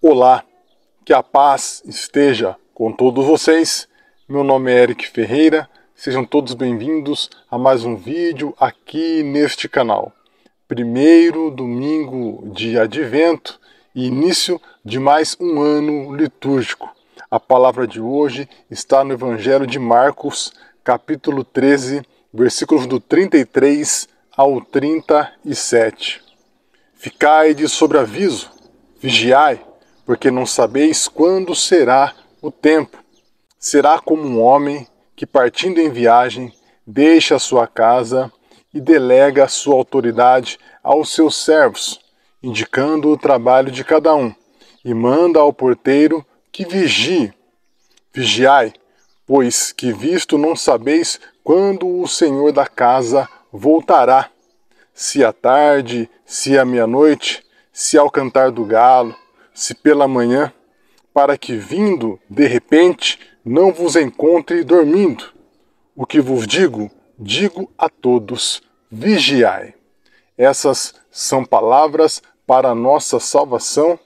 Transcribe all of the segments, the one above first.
Olá, que a paz esteja com todos vocês. Meu nome é Eric Ferreira. Sejam todos bem-vindos a mais um vídeo aqui neste canal. Primeiro domingo de advento e início de mais um ano litúrgico. A palavra de hoje está no Evangelho de Marcos, capítulo 13, versículos do 33 ao 37. Ficai de sobreaviso, vigiai, porque não sabeis quando será o tempo. Será como um homem que, partindo em viagem, deixa a sua casa e delega a sua autoridade aos seus servos, indicando o trabalho de cada um, e manda ao porteiro que vigie. Vigiai, pois que visto não sabeis quando o senhor da casa voltará, se à tarde, se à meia-noite, se ao cantar do galo se pela manhã, para que vindo de repente não vos encontre dormindo. O que vos digo, digo a todos: vigiai. Essas são palavras para a nossa salvação.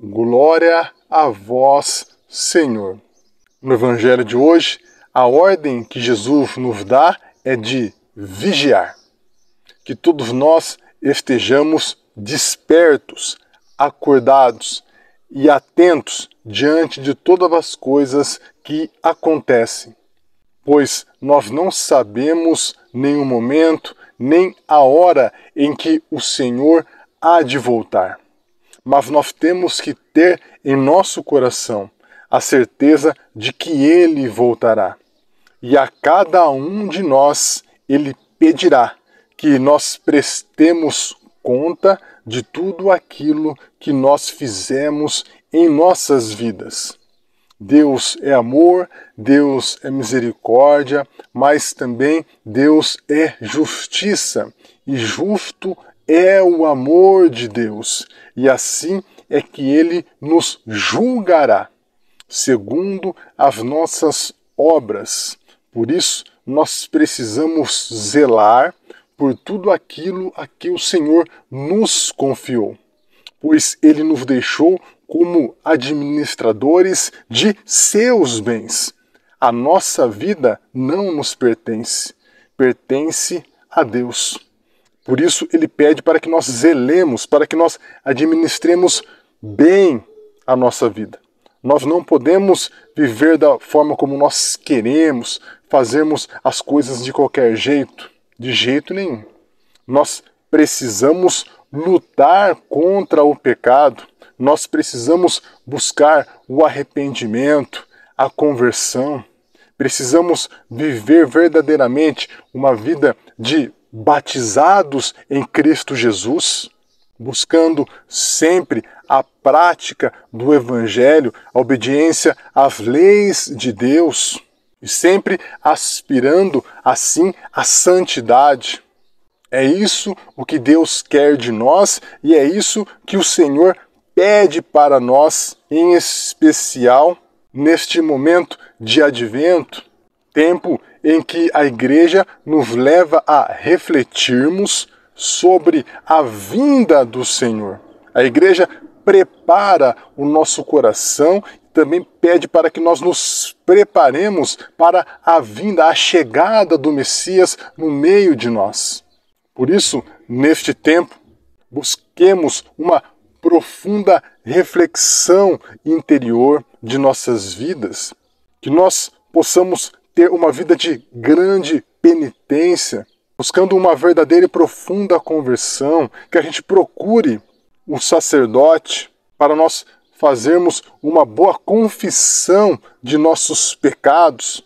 Glória a vós, Senhor. No Evangelho de hoje, a ordem que Jesus nos dá é de vigiar. Que todos nós estejamos despertos, acordados e atentos diante de todas as coisas que acontecem, pois nós não sabemos nem o momento, nem a hora em que o Senhor há de voltar. Mas nós temos que ter em nosso coração a certeza de que ele voltará. E a cada um de nós ele pedirá que nós prestemos conta de tudo aquilo que nós fizemos em nossas vidas. Deus é amor, Deus é misericórdia, mas também Deus é justiça, e justo é o amor de Deus, e assim é que ele nos julgará, segundo as nossas obras. Por isso, nós precisamos zelar por tudo aquilo a que o Senhor nos confiou, pois ele nos deixou como administradores de seus bens. A nossa vida não nos pertence, pertence a Deus. Por isso ele pede para que nós zelemos, para que nós administremos bem a nossa vida. Nós não podemos viver da forma como nós queremos, fazermos as coisas de qualquer jeito de jeito nenhum. Nós precisamos lutar contra o pecado, nós precisamos buscar o arrependimento, a conversão, precisamos viver verdadeiramente uma vida de batizados em Cristo Jesus, buscando sempre a prática do Evangelho, a obediência às leis de Deus e sempre aspirando assim à santidade. É isso o que Deus quer de nós e é isso que o Senhor pede para nós, em especial neste momento de advento, tempo em que a igreja nos leva a refletirmos sobre a vinda do Senhor. A igreja prepara o nosso coração também pede para que nós nos preparemos para a vinda, a chegada do Messias no meio de nós. Por isso, neste tempo, busquemos uma profunda reflexão interior de nossas vidas, que nós possamos ter uma vida de grande penitência, buscando uma verdadeira e profunda conversão, que a gente procure o um sacerdote para nós fazermos uma boa confissão de nossos pecados,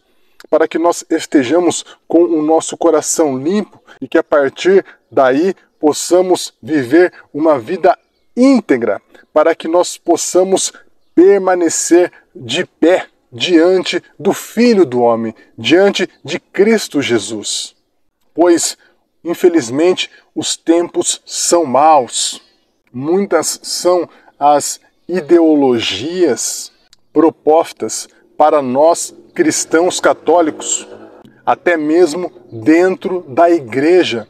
para que nós estejamos com o nosso coração limpo e que a partir daí possamos viver uma vida íntegra, para que nós possamos permanecer de pé diante do Filho do Homem, diante de Cristo Jesus. Pois, infelizmente, os tempos são maus. Muitas são as ideologias propostas para nós cristãos católicos, até mesmo dentro da igreja.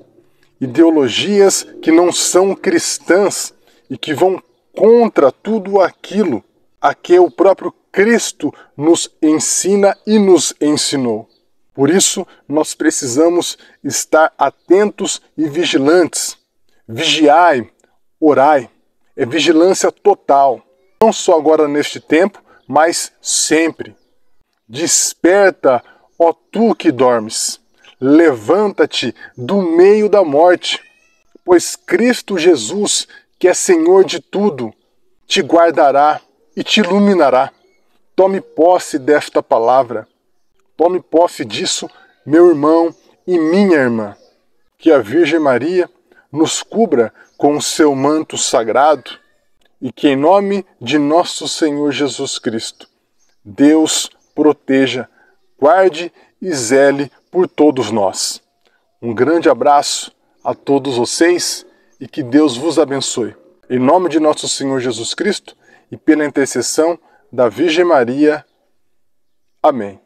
Ideologias que não são cristãs e que vão contra tudo aquilo a que o próprio Cristo nos ensina e nos ensinou. Por isso, nós precisamos estar atentos e vigilantes. Vigiai, orai. É vigilância total não só agora neste tempo, mas sempre. Desperta, ó tu que dormes, levanta-te do meio da morte, pois Cristo Jesus, que é Senhor de tudo, te guardará e te iluminará. Tome posse desta palavra, tome posse disso, meu irmão e minha irmã. Que a Virgem Maria nos cubra com o seu manto sagrado e que, em nome de nosso Senhor Jesus Cristo, Deus proteja, guarde e zele por todos nós. Um grande abraço a todos vocês e que Deus vos abençoe. Em nome de nosso Senhor Jesus Cristo e pela intercessão da Virgem Maria. Amém.